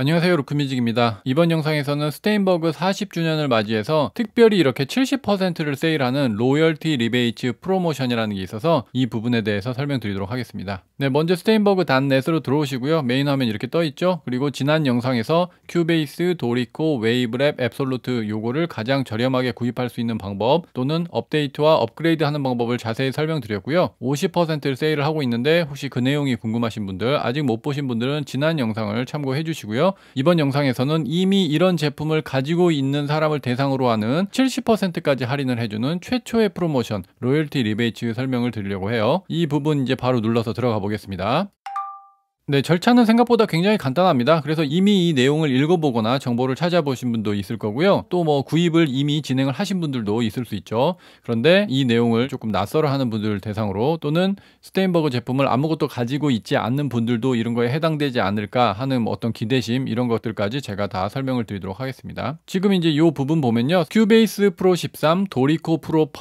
안녕하세요 루크뮤직입니다 이번 영상에서는 스테인버그 40주년을 맞이해서 특별히 이렇게 70%를 세일하는 로열티 리베이츠 프로모션이라는 게 있어서 이 부분에 대해서 설명드리도록 하겠습니다. 네, 먼저 스테인버그 단넷으로 들어오시고요. 메인 화면 이렇게 떠있죠? 그리고 지난 영상에서 큐베이스, 도리코, 웨이브랩, 앱솔루트 요거를 가장 저렴하게 구입할 수 있는 방법 또는 업데이트와 업그레이드하는 방법을 자세히 설명드렸고요. 50%를 세일을 하고 있는데 혹시 그 내용이 궁금하신 분들, 아직 못 보신 분들은 지난 영상을 참고해 주시고요. 있는데요. 이번 영상에서는 이미 이런 제품을 가지고 있는 사람을 대상으로 하는 70%까지 할인을 해주는 최초의 프로모션 로열티 리베이츠 설명을 드리려고 해요. 이 부분 이제 바로 눌러서 들어가 보겠습니다. 네, 절차는 생각보다 굉장히 간단합니다. 그래서 이미 이 내용을 읽어보거나 정보를 찾아보신 분도 있을 거고요. 또 뭐 구입을 이미 진행을 하신 분들도 있을 수 있죠. 그런데 이 내용을 조금 낯설어 하는 분들 대상으로 또는 스테인버그 제품을 아무것도 가지고 있지 않는 분들도 이런 거에 해당되지 않을까 하는 어떤 기대심 이런 것들까지 제가 다 설명을 드리도록 하겠습니다. 지금 이제 이 부분 보면요. 큐베이스 프로 13, 도리코 프로 5,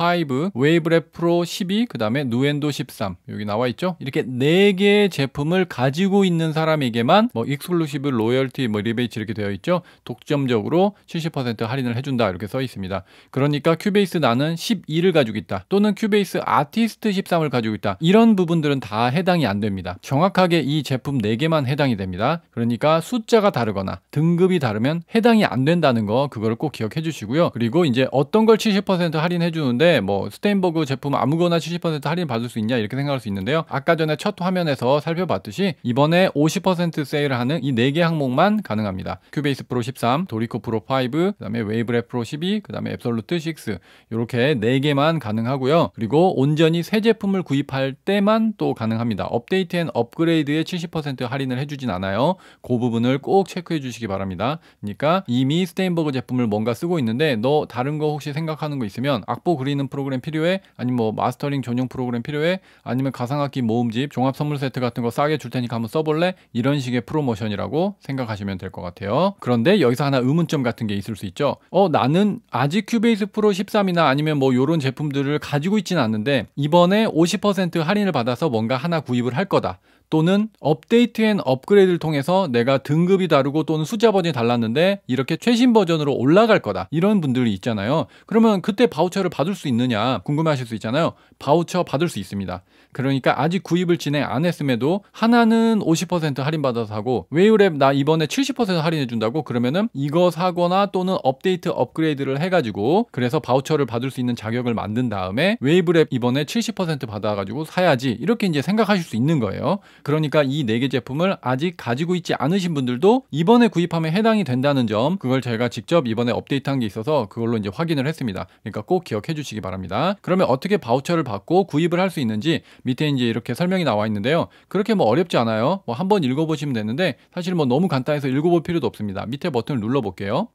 웨이브랩 프로 12, 그 다음에 누엔도 13 여기 나와 있죠. 이렇게 4개의 제품을 가지고 가지고 있는 사람에게만 뭐 익스클루시브 로열티 뭐 리베이트 이렇게 되어 있죠. 독점적으로 70% 할인을 해준다 이렇게 써 있습니다. 그러니까 큐베이스 나는 12를 가지고 있다 또는 큐베이스 아티스트 13을 가지고 있다 이런 부분들은 다 해당이 안 됩니다. 정확하게 이 제품 4개만 해당이 됩니다. 그러니까 숫자가 다르거나 등급이 다르면 해당이 안 된다는 거 그거를 꼭 기억해 주시고요. 그리고 이제 어떤 걸 70% 할인해 주는데 뭐 스테인버그 제품 아무거나 70% 할인 받을 수 있냐 이렇게 생각할 수 있는데요. 아까 전에 첫 화면에서 살펴봤듯이 이번 전에 50% 세일을 하는 이 4개 항목만 가능합니다. 큐베이스 프로 13, 도리코 프로 5, 그다음에 웨이브랩 프로 12, 그다음에 앱솔루트 6 이렇게 4개만 가능하고요. 그리고 온전히 새 제품을 구입할 때만 또 가능합니다. 업데이트 앤 업그레이드에 70% 할인을 해주진 않아요. 그 부분을 꼭 체크해 주시기 바랍니다. 그러니까 이미 스테인버그 제품을 뭔가 쓰고 있는데 너 다른 거 혹시 생각하는 거 있으면 악보 그리는 프로그램 필요해? 아니면 뭐 마스터링 전용 프로그램 필요해? 아니면 가상악기 모음집 종합 선물 세트 같은 거 싸게 줄 테니까 한번 써 써볼래? 이런 식의 프로모션이라고 생각하시면 될 것 같아요. 그런데 여기서 하나 의문점 같은 게 있을 수 있죠. 어, 나는 아직 큐베이스 프로 13이나 아니면 뭐이런 제품들을 가지고 있지는 않는데 이번에 50% 할인을 받아서 뭔가 하나 구입을 할 거다. 또는 업데이트 앤 업그레이드를 통해서 내가 등급이 다르고 또는 숫자 번이 달랐는데 이렇게 최신 버전으로 올라갈 거다 이런 분들이 있잖아요 그러면 그때 바우처를 받을 수 있느냐 궁금하실 수 있잖아요 바우처 받을 수 있습니다 그러니까 아직 구입을 진행 안 했음에도 하나는 50% 할인받아서 하고 웨이랩 나 이번에 70% 할인해준다고 그러면은 이거 사거나 또는 업데이트 업그레이드를 해가지고 그래서 바우처를 받을 수 있는 자격을 만든 다음에 웨이브랩 이번에 70% 받아가지고 사야지 이렇게 이제 생각하실 수 있는 거예요 그러니까 이 네 개 제품을 아직 가지고 있지 않으신 분들도 이번에 구입하면 해당이 된다는 점 그걸 제가 직접 이번에 업데이트한 게 있어서 그걸로 이제 확인을 했습니다. 그러니까 꼭 기억해 주시기 바랍니다. 그러면 어떻게 바우처를 받고 구입을 할 수 있는지 밑에 이제 이렇게 설명이 나와 있는데요. 그렇게 뭐 어렵지 않아요. 뭐 한번 읽어보시면 되는데 사실 뭐 너무 간단해서 읽어볼 필요도 없습니다. 밑에 버튼을 눌러볼게요.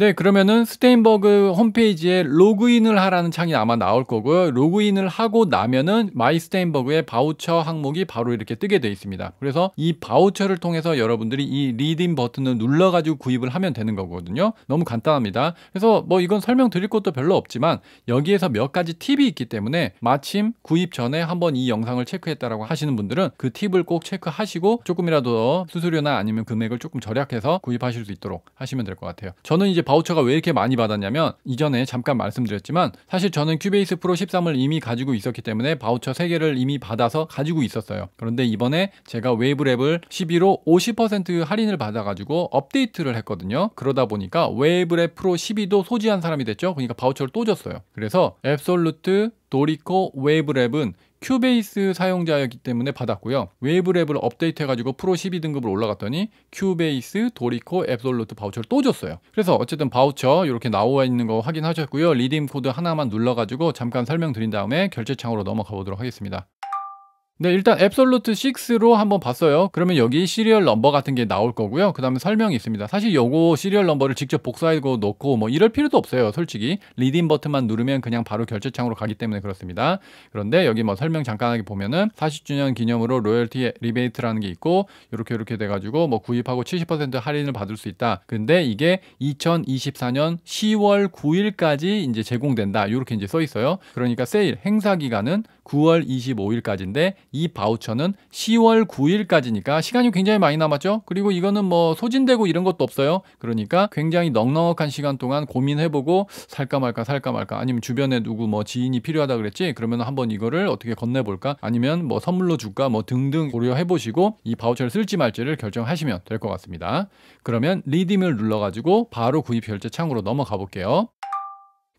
네, 그러면은 스테인버그 홈페이지에 로그인을 하라는 창이 아마 나올 거고요. 로그인을 하고 나면은 마이 스테인버그의 바우처 항목이 바로 이렇게 뜨게 돼 있습니다. 그래서 이 바우처를 통해서 여러분들이 이 리딩 버튼을 눌러가지고 구입을 하면 되는 거거든요. 너무 간단합니다. 그래서 뭐 이건 설명드릴 것도 별로 없지만 여기에서 몇 가지 팁이 있기 때문에 마침 구입 전에 한번 이 영상을 체크했다라고 하시는 분들은 그 팁을 꼭 체크하시고 조금이라도 수수료나 아니면 금액을 조금 절약해서 구입하실 수 있도록 하시면 될 것 같아요. 저는 이제 바우처가 왜 이렇게 많이 받았냐면 이전에 잠깐 말씀드렸지만 사실 저는 큐베이스 프로 13을 이미 가지고 있었기 때문에 바우처 3개를 이미 받아서 가지고 있었어요. 그런데 이번에 제가 웨이브랩을 12로 50% 할인을 받아가지고 업데이트를 했거든요. 그러다 보니까 웨이브랩 프로 12도 소지한 사람이 됐죠. 그러니까 바우처를 또 줬어요. 그래서 앱솔루트 도리코 웨이브랩은 큐베이스 사용자였기 때문에 받았고요. 웨이브 랩을 업데이트해가지고 프로 1 2등급으로 올라갔더니 큐베이스, 도리코, 앱솔루트 바우처를 또 줬어요. 그래서 어쨌든 바우처 이렇게 나와 있는 거 확인하셨고요. 리딤 코드 하나만 눌러가지고 잠깐 설명드린 다음에 결제창으로 넘어가 보도록 하겠습니다. 네, 일단 앱솔루트 6로 한번 봤어요. 그러면 여기 시리얼 넘버 같은 게 나올 거고요. 그 다음에 설명이 있습니다. 사실 요거 시리얼 넘버를 직접 복사해고 넣고 뭐 이럴 필요도 없어요. 솔직히 리딩 버튼만 누르면 그냥 바로 결제창으로 가기 때문에 그렇습니다. 그런데 여기 뭐 설명 잠깐하게 보면은 40주년 기념으로 로열티 리베이트라는 게 있고 이렇게 이렇게 돼가지고 뭐 구입하고 70% 할인을 받을 수 있다. 근데 이게 2024년 10월 9일까지 이제 제공된다. 이렇게 이제 써 있어요. 그러니까 세일 행사 기간은 9월 25일까지인데 이 바우처는 10월 9일까지니까 시간이 굉장히 많이 남았죠. 그리고 이거는 뭐 소진되고 이런 것도 없어요. 그러니까 굉장히 넉넉한 시간 동안 고민해보고 살까 말까 살까 말까 아니면 주변에 누구 뭐 지인이 필요하다 그랬지 그러면 한번 이거를 어떻게 건네볼까 아니면 뭐 선물로 줄까 뭐 등등 고려해보시고 이 바우처를 쓸지 말지를 결정하시면 될 것 같습니다. 그러면 리딤을 눌러가지고 바로 구입 결제 창으로 넘어가 볼게요.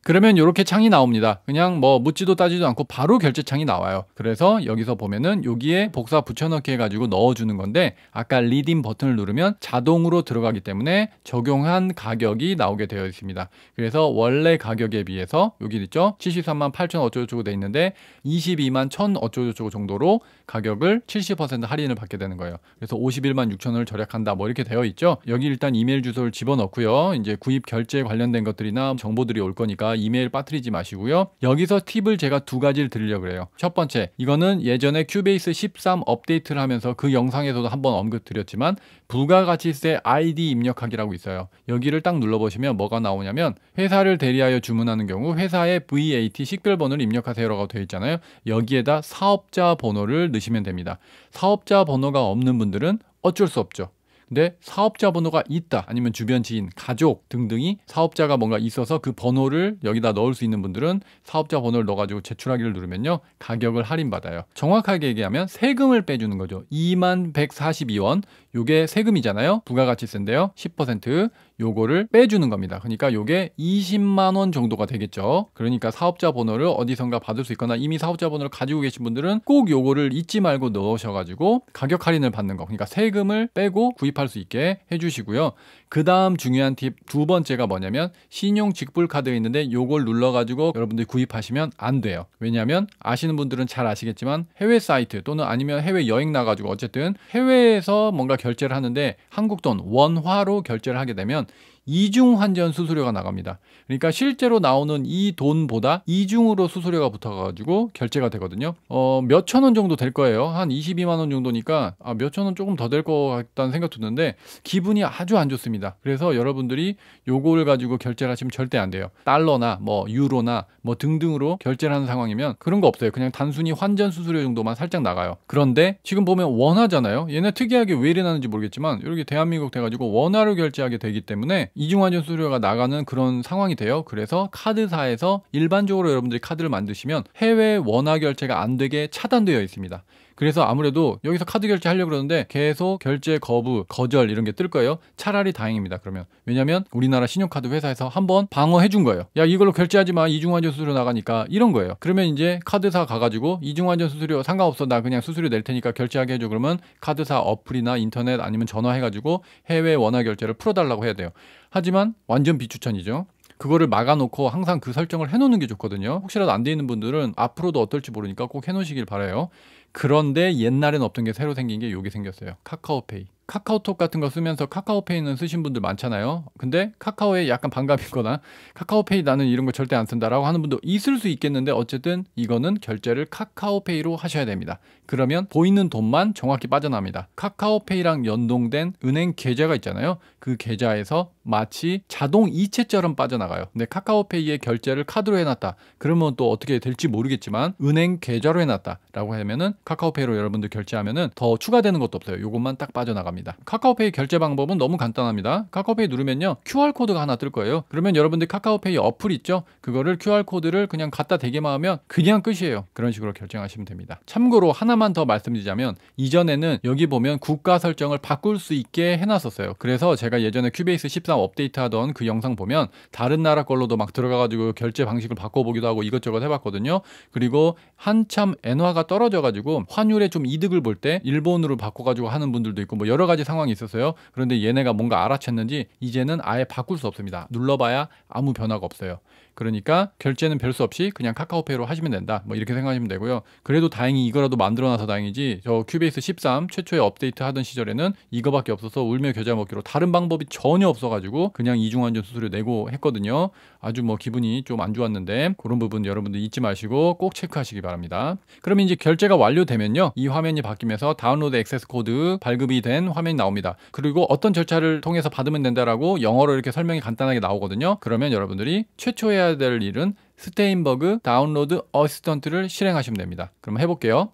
그러면 이렇게 창이 나옵니다. 그냥 뭐 묻지도 따지도 않고 바로 결제 창이 나와요. 그래서 여기서 보면은 여기에 복사 붙여넣기 해가지고 넣어주는 건데 아까 리딤 버튼을 누르면 자동으로 들어가기 때문에 적용한 가격이 나오게 되어 있습니다. 그래서 원래 가격에 비해서 여기 있죠? 73만 8천 어쩌고저쩌고 돼 있는데 22만 1천 어쩌고저쩌고 정도로 가격을 70% 할인을 받게 되는 거예요. 그래서 51만 6천 원을 절약한다 뭐 이렇게 되어 있죠. 여기 일단 이메일 주소를 집어넣고요. 이제 구입 결제 관련된 것들이나 정보들이 올 거니까 이메일 빠뜨리지 마시고요. 여기서 팁을 제가 두 가지를 드리려고 해요첫 번째, 이거는 예전에 큐베이스 13 업데이트를 하면서 그 영상에서도 한번 언급드렸지만 부가가치세 ID 입력하기라고 있어요. 여기를 딱 눌러보시면 뭐가 나오냐면 회사를 대리하여 주문하는 경우 회사의 VAT 식별번호를 입력하세요라고 되어 있잖아요. 여기에다 사업자 번호를 넣으시면 됩니다. 사업자 번호가 없는 분들은 어쩔 수 없죠. 근데 네, 사업자 번호가 있다 아니면 주변 지인, 가족 등등이 사업자가 뭔가 있어서 그 번호를 여기다 넣을 수 있는 분들은 사업자 번호를 넣어가지고 제출하기를 누르면요 가격을 할인받아요. 정확하게 얘기하면 세금을 빼주는 거죠. 2만 142원 요게 세금이잖아요. 부가가치세인데요. 10% 요거를 빼주는 겁니다. 그러니까 요게 20만 원 정도가 되겠죠. 그러니까 사업자 번호를 어디선가 받을 수 있거나 이미 사업자 번호를 가지고 계신 분들은 꼭 요거를 잊지 말고 넣으셔가지고 가격 할인을 받는 거. 그러니까 세금을 빼고 구입 구입할 수 있게 해주시고요. 그 다음 중요한 팁 두 번째가 뭐냐면 신용 직불 카드 있는데 요걸 눌러가지고 여러분들이 구입하시면 안 돼요. 왜냐하면 아시는 분들은 잘 아시겠지만 해외 사이트 또는 아니면 해외 여행 나가지고 어쨌든 해외에서 뭔가 결제를 하는데 한국 돈 원화로 결제를 하게 되면 이중 환전 수수료가 나갑니다. 그러니까 실제로 나오는 이 돈보다 이중으로 수수료가 붙어가지고 결제가 되거든요. 어, 몇 천 원 정도 될 거예요. 한 22만 원 정도니까 아, 몇 천 원 조금 더 될 것 같다는 생각 드는데 기분이 아주 안 좋습니다. 그래서 여러분들이 요거를 가지고 결제를 하시면 절대 안 돼요. 달러나 뭐 유로나 뭐 등등으로 결제를 하는 상황이면 그런 거 없어요. 그냥 단순히 환전 수수료 정도만 살짝 나가요. 그런데 지금 보면 원화잖아요. 얘네 특이하게 왜 이래 나는지 모르겠지만 이렇게 대한민국 돼가지고 원화로 결제하게 되기 때문에 이중환전 수수료가 나가는 그런 상황이 돼요. 그래서 카드사에서 일반적으로 여러분들이 카드를 만드시면 해외 원화 결제가 안 되게 차단되어 있습니다. 그래서 아무래도 여기서 카드 결제하려고 그러는데 계속 결제 거부, 거절 이런 게 뜰 거예요. 차라리 다행입니다. 그러면 왜냐면 우리나라 신용카드 회사에서 한번 방어해 준 거예요. 야 이걸로 결제하지 마. 이중환전 수수료 나가니까 이런 거예요. 그러면 이제 카드사 가가지고 이중환전 수수료 상관없어 나 그냥 수수료 낼 테니까 결제하게 해줘. 그러면 카드사 어플이나 인터넷 아니면 전화해가지고 해외 원화 결제를 풀어달라고 해야 돼요. 하지만 완전 비추천이죠. 그거를 막아놓고 항상 그 설정을 해놓는 게 좋거든요. 혹시라도 안 돼 있는 분들은 앞으로도 어떨지 모르니까 꼭 해놓으시길 바라요. 그런데 옛날엔 없던 게 새로 생긴 게 요게 생겼어요. 카카오페이. 카카오톡 같은 거 쓰면서 카카오페이는 쓰신 분들 많잖아요. 근데 카카오에 약간 반감이 있거나 카카오페이 나는 이런 거 절대 안 쓴다라고 하는 분도 있을 수 있겠는데 어쨌든 이거는 결제를 카카오페이로 하셔야 됩니다. 그러면 보이는 돈만 정확히 빠져납니다 카카오페이랑 연동된 은행 계좌가 있잖아요. 그 계좌에서 마치 자동 이체처럼 빠져나가요. 근데 카카오페이에 결제를 카드로 해놨다. 그러면 또 어떻게 될지 모르겠지만 은행 계좌로 해놨다라고 하면은 카카오페이로 여러분들 결제하면은 더 추가되는 것도 없어요. 이것만 딱 빠져나갑니다. 바니다 카카오페이 결제 방법은 너무 간단합니다. 카카오페이 누르면요. QR코드가 하나 뜰 거예요. 그러면 여러분들 카카오페이 어플 있죠? 그거를 QR코드를 그냥 갖다 대기만 하면 그냥 끝이에요. 그런 식으로 결정하시면 됩니다. 참고로 하나만 더 말씀드리자면 이전에는 여기 보면 국가 설정을 바꿀 수 있게 해놨었어요. 그래서 제가 예전에 큐베이스 13 업데이트 하던 그 영상 보면 다른 나라 걸로도 막 들어가가지고 결제 방식을 바꿔보기도 하고 이것저것 해봤거든요. 그리고 한참 엔화가 떨어져가지고 환율에 좀 이득을 볼 때 일본으로 바꿔가지고 하는 분들도 있고 뭐 여러 가지 상황이 있었어요. 그런데 얘네가 뭔가 알아챘는지 이제는 아예 바꿀 수 없습니다. 눌러봐야 아무 변화가 없어요. 그러니까 결제는 별 수 없이 그냥 카카오페이로 하시면 된다. 뭐 이렇게 생각하시면 되고요. 그래도 다행히 이거라도 만들어놔서 다행이지 저 큐베이스 13 최초의 업데이트 하던 시절에는 이거밖에 없어서 울며 겨자 먹기로 다른 방법이 전혀 없어가지고 그냥 이중환전 수수료 내고 했거든요. 아주 뭐 기분이 좀 안 좋았는데 그런 부분 여러분들 잊지 마시고 꼭 체크하시기 바랍니다. 그럼 이제 결제가 완료되면요. 이 화면이 바뀌면서 다운로드 액세스 코드 발급이 된 화면이 나옵니다. 그리고 어떤 절차를 통해서 받으면 된다라고 영어로 이렇게 설명이 간단하게 나오거든요. 그러면 여러분들이 최초 해야 될 일은 스테인버그 다운로드 어시스턴트를 실행하시면 됩니다. 그럼 해볼게요.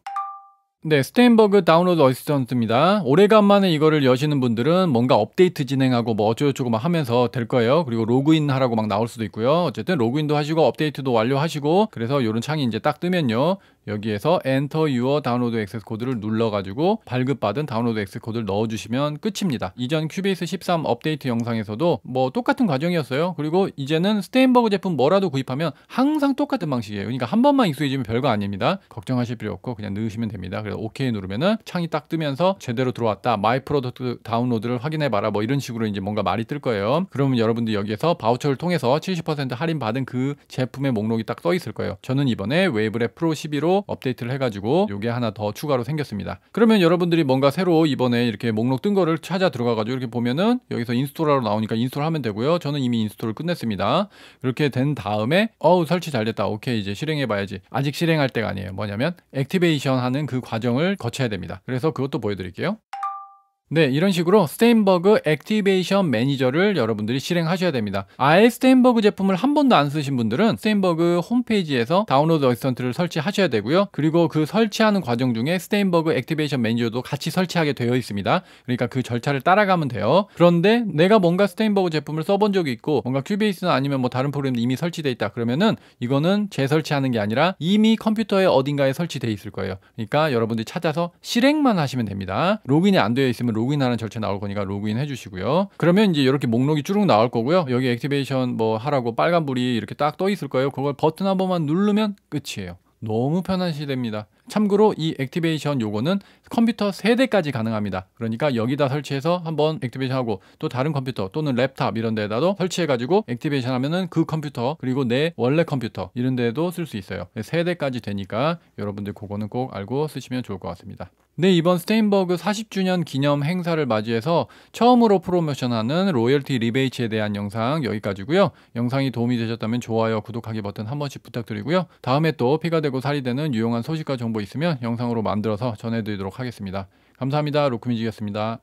네, 스테인버그 다운로드 어시스턴트입니다. 오래간만에 이거를 여시는 분들은 뭔가 업데이트 진행하고 뭐 어쩌고저쩌고 막 하면서 될 거예요. 그리고 로그인 하라고 막 나올 수도 있고요. 어쨌든 로그인도 하시고 업데이트도 완료하시고 그래서 이런 창이 이제 딱 뜨면요. 여기에서 엔터 유어 다운로드 r 세스 코드를 눌러가지고 발급받은 다운로드 액세 스 코드를 넣어주시면 끝입니다. 이전 큐베이스 13 업데이트 영상에서도 뭐 똑같은 과정이었어요. 그리고 이제는 스테인버그 제품 뭐라도 구입하면 항상 똑같은 방식이에요. 그러니까 한 번만 익수해지면 별거 아닙니다. 걱정하실 필요 없고 그냥 넣으시면 됩니다. 그래서 OK 누르면은 창이 딱 뜨면서 제대로 들어왔다. 마이 프로덕트 다운로드를 확인해봐라. 뭐 이런 식으로 이제 뭔가 말이 뜰 거예요. 그러면 여러분들 여기에서 바우처를 통해서 70% 할인 받은 그 제품의 목록이 딱 써 있을 거예요. 저는 이번에 웨이브랩 프로 11로 업데이트를 해가지고 요게 하나 더 추가로 생겼습니다. 그러면 여러분들이 뭔가 새로 이번에 이렇게 목록 뜬 거를 찾아 들어가가지고 이렇게 보면은 여기서 인스톨하러 나오니까 인스톨하면 되고요. 저는 이미 인스톨을 끝냈습니다. 이렇게 된 다음에 어우 설치 잘 됐다. 오케이 이제 실행해봐야지. 아직 실행할 때가 아니에요. 뭐냐면 액티베이션 하는 그 과정을 거쳐야 됩니다. 그래서 그것도 보여드릴게요. 네, 이런 식으로 스테인버그 액티베이션 매니저를 여러분들이 실행하셔야 됩니다. 아예 스테인버그 제품을 한 번도 안 쓰신 분들은 스테인버그 홈페이지에서 다운로드 어시스턴트를 설치하셔야 되고요. 그리고 그 설치하는 과정 중에 스테인버그 액티베이션 매니저도 같이 설치하게 되어 있습니다. 그러니까 그 절차를 따라가면 돼요. 그런데 내가 뭔가 스테인버그 제품을 써본 적이 있고 뭔가 큐베이스나 아니면 뭐 다른 프로그램도 이미 설치되어 있다 그러면은 이거는 재설치하는 게 아니라 이미 컴퓨터에 어딘가에 설치되어 있을 거예요. 그러니까 여러분들이 찾아서 실행만 하시면 됩니다. 로그인이 안 되어 있으면 로그 로그인하는 절차 나올 거니까 로그인 해주시고요. 그러면 이제 이렇게 목록이 쭈룩 나올 거고요. 여기 액티베이션 뭐 하라고 빨간 불이 이렇게 딱 떠 있을 거예요. 그걸 버튼 한 번만 누르면 끝이에요. 너무 편한 시대입니다. 참고로 이 액티베이션 요거는 컴퓨터 3대까지 가능합니다. 그러니까 여기다 설치해서 한번 액티베이션 하고 또 다른 컴퓨터 또는 랩탑 이런 데에다도 설치해 가지고 액티베이션 하면은 그 컴퓨터 그리고 내 원래 컴퓨터 이런 데도쓸 수 있어요. 3대까지 되니까 여러분들 그거는 꼭 알고 쓰시면 좋을 것 같습니다. 네, 이번 스테인버그 40주년 기념 행사를 맞이해서 처음으로 프로모션하는 로열티 리베이츠에 대한 영상 여기까지고요. 영상이 도움이 되셨다면 좋아요, 구독하기 버튼 한 번씩 부탁드리고요. 다음에 또 피가 되고 살이 되는 유용한 소식과 정보 있으면 영상으로 만들어서 전해드리도록 하겠습니다. 감사합니다. 로크뮤직이었습니다.